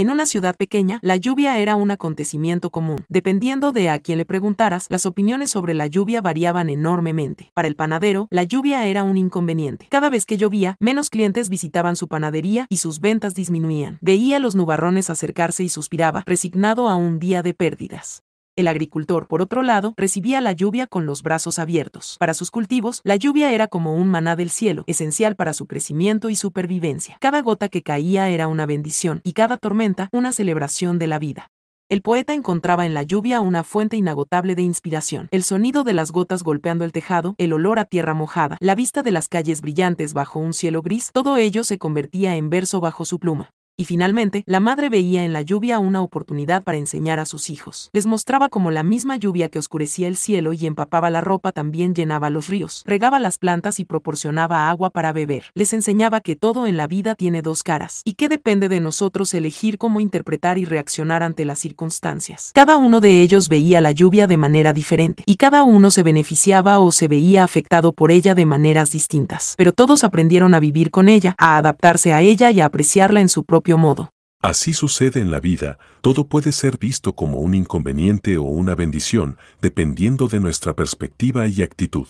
En una ciudad pequeña, la lluvia era un acontecimiento común. Dependiendo de a quien le preguntaras, las opiniones sobre la lluvia variaban enormemente. Para el panadero, la lluvia era un inconveniente. Cada vez que llovía, menos clientes visitaban su panadería y sus ventas disminuían. Veía los nubarrones acercarse y suspiraba, resignado a un día de pérdidas. El agricultor, por otro lado, recibía la lluvia con los brazos abiertos. Para sus cultivos, la lluvia era como un maná del cielo, esencial para su crecimiento y supervivencia. Cada gota que caía era una bendición y cada tormenta una celebración de la vida. El poeta encontraba en la lluvia una fuente inagotable de inspiración. El sonido de las gotas golpeando el tejado, el olor a tierra mojada, la vista de las calles brillantes bajo un cielo gris, todo ello se convertía en verso bajo su pluma. Y finalmente, la madre veía en la lluvia una oportunidad para enseñar a sus hijos. Les mostraba cómo la misma lluvia que oscurecía el cielo y empapaba la ropa también llenaba los ríos, regaba las plantas y proporcionaba agua para beber. Les enseñaba que todo en la vida tiene dos caras y que depende de nosotros elegir cómo interpretar y reaccionar ante las circunstancias. Cada uno de ellos veía la lluvia de manera diferente y cada uno se beneficiaba o se veía afectado por ella de maneras distintas. Pero todos aprendieron a vivir con ella, a adaptarse a ella y a apreciarla en su propio modo. Así sucede en la vida, todo puede ser visto como un inconveniente o una bendición, dependiendo de nuestra perspectiva y actitud.